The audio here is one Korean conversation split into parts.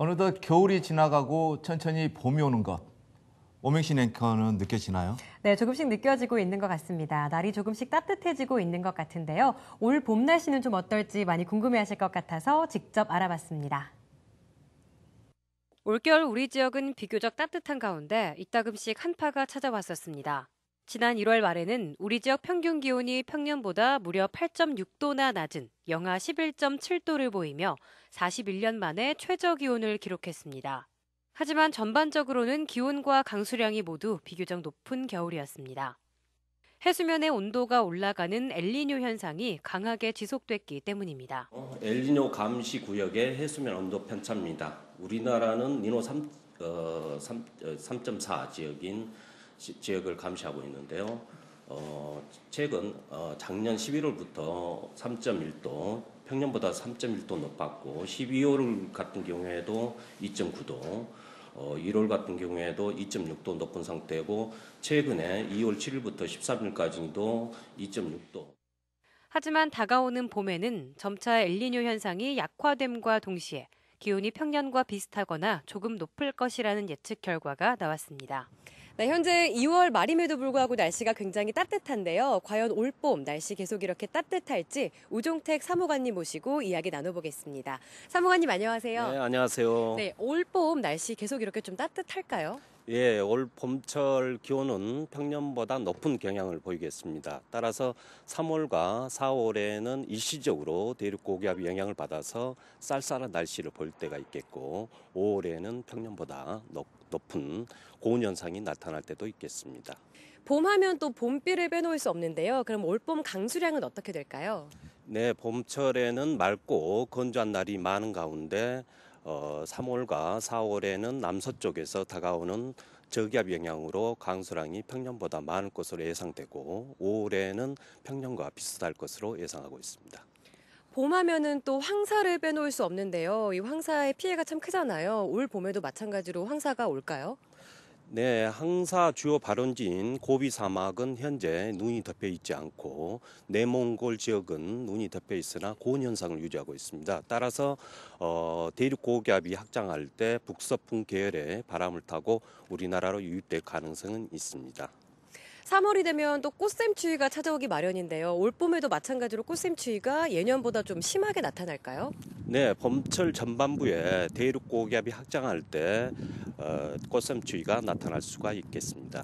어느덧 겨울이 지나가고 천천히 봄이 오는 것. 오명신 앵커는 느껴지나요? 네, 조금씩 느껴지고 있는 것 같습니다. 날이 조금씩 따뜻해지고 있는 것 같은데요. 올 봄 날씨는 좀 어떨지 많이 궁금해하실 것 같아서 직접 알아봤습니다. 올겨울 우리 지역은 비교적 따뜻한 가운데 이따금씩 한파가 찾아왔었습니다. 지난 1월 말에는 우리 지역 평균 기온이 평년보다 무려 8.6도나 낮은 영하 11.7도를 보이며 41년 만에 최저 기온을 기록했습니다. 하지만 전반적으로는 기온과 강수량이 모두 비교적 높은 겨울이었습니다. 해수면의 온도가 올라가는 엘리뇨 현상이 강하게 지속됐기 때문입니다. 어, 엘리뇨 감시 구역의 해수면 온도 편차입니다. 우리나라는 니노 3, 어, 3.4 어, 지역인 지역을 감시하고 있는데요. 어, 최근 어, 작년 11월부터 3.1도 평년보다 3.1도 높았고 12월 같은 경우에도 2.9도 어, 1월 같은 경우에도 2.6도 높은 상태고 최근에 2월 7일부터 13일까지도 2.6도. 하지만 다가오는 봄에는 점차 엘리뇨 현상이 약화됨과 동시에 기온이 평년과 비슷하거나 조금 높을 것이라는 예측 결과가 나왔습니다. 네, 현재 2월 말임에도 불구하고 날씨가 굉장히 따뜻한데요. 과연 올봄 날씨 계속 이렇게 따뜻할지 우종택 사무관님 모시고 이야기 나눠보겠습니다. 사무관님 안녕하세요. 네, 안녕하세요. 네, 올봄 날씨 계속 이렇게 좀 따뜻할까요? 예, 올 봄철 기온은 평년보다 높은 경향을 보이겠습니다. 따라서 3월과 4월에는 일시적으로 대륙 고기압이 영향을 받아서 쌀쌀한 날씨를 볼 때가 있겠고 5월에는 평년보다 높고 높은 고온 현상이 나타날 때도 있겠습니다. 봄하면 또 봄비를 빼놓을 수 없는데요. 그럼 올봄 강수량은 어떻게 될까요? 네, 봄철에는 맑고 건조한 날이 많은 가운데 어, 3월과 4월에는 남서쪽에서 다가오는 저기압 영향으로 강수량이 평년보다 많을 것으로 예상되고 5월에는 평년과 비슷할 것으로 예상하고 있습니다. 봄하면은 또 황사를 빼놓을 수 없는데요. 이 황사의 피해가 참 크잖아요. 올 봄에도 마찬가지로 황사가 올까요? 네, 황사 주요 발원지인 고비 사막은 현재 눈이 덮여 있지 않고 내몽골 지역은 눈이 덮여 있으나 고온 현상을 유지하고 있습니다. 따라서 어, 대륙 고기압이 확장할 때 북서풍 계열의 바람을 타고 우리나라로 유입될 가능성은 있습니다. 3월이 되면 또 꽃샘추위가 찾아오기 마련인데요. 올 봄에도 마찬가지로 꽃샘추위가 예년보다 좀 심하게 나타날까요? 네, 봄철 전반부에 대륙 고기압이 확장할 때 어, 꽃샘추위가 나타날 수가 있겠습니다.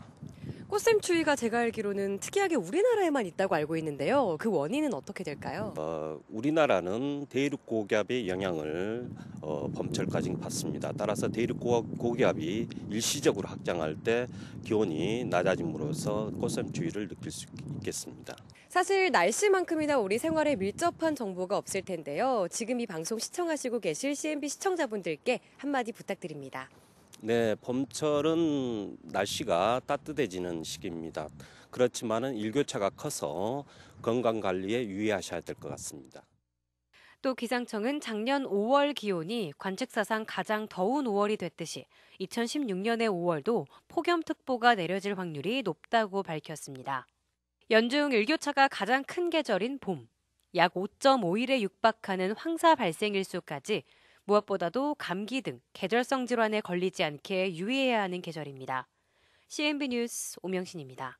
꽃샘추위가 제가 알기로는 특이하게 우리나라에만 있다고 알고 있는데요. 그 원인은 어떻게 될까요? 어, 우리나라는 대륙 고기압의 영향을 어, 봄철까지 받습니다. 따라서 대륙 고기압이 일시적으로 확장할 때 기온이 낮아짐으로써 꽃샘추위를 느낄 수 있겠습니다. 사실 날씨만큼이나 우리 생활에 밀접한 정보가 없을 텐데요. 지금 이 방송 시청하시고 계실 CNB 시청자분들께 한마디 부탁드립니다. 네, 봄철은 날씨가 따뜻해지는 시기입니다. 그렇지만은 일교차가 커서 건강 관리에 유의하셔야 될 것 같습니다. 또 기상청은 작년 5월 기온이 관측사상 가장 더운 5월이 됐듯이 2016년의 5월도 폭염특보가 내려질 확률이 높다고 밝혔습니다. 연중 일교차가 가장 큰 계절인 봄, 약 5.5일에 육박하는 황사 발생 일수까지 무엇보다도 감기 등 계절성 질환에 걸리지 않게 유의해야 하는 계절입니다. CNB 뉴스 오명신입니다.